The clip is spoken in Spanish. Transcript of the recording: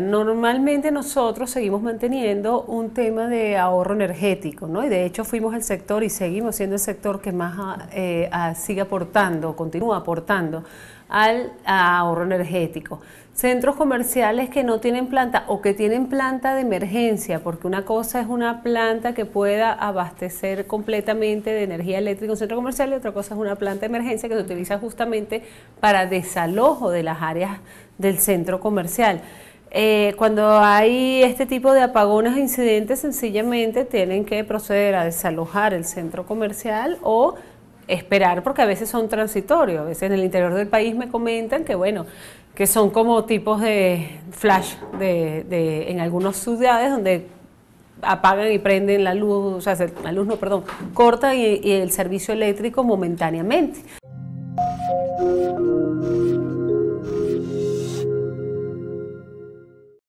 Normalmente nosotros seguimos manteniendo un tema de ahorro energético, ¿no? Y de hecho fuimos el sector y seguimos siendo el sector que más ah, eh, ah, sigue aportando, continúa aportando al ahorro energético. Centros comerciales que no tienen planta o que tienen planta de emergencia, porque una cosa es una planta que pueda abastecer completamente de energía eléctrica un centro comercial y otra cosa es una planta de emergencia que se utiliza justamente para desalojo de las áreas del centro comercial. Eh, cuando hay este tipo de apagones e incidentes, sencillamente tienen que proceder a desalojar el centro comercial o esperar, porque a veces son transitorios. A veces en el interior del país me comentan que, bueno, que son como tipos de flash de, en algunas ciudades donde apagan y prenden la luz, o sea, la luz no, perdón, cortan y el servicio eléctrico momentáneamente.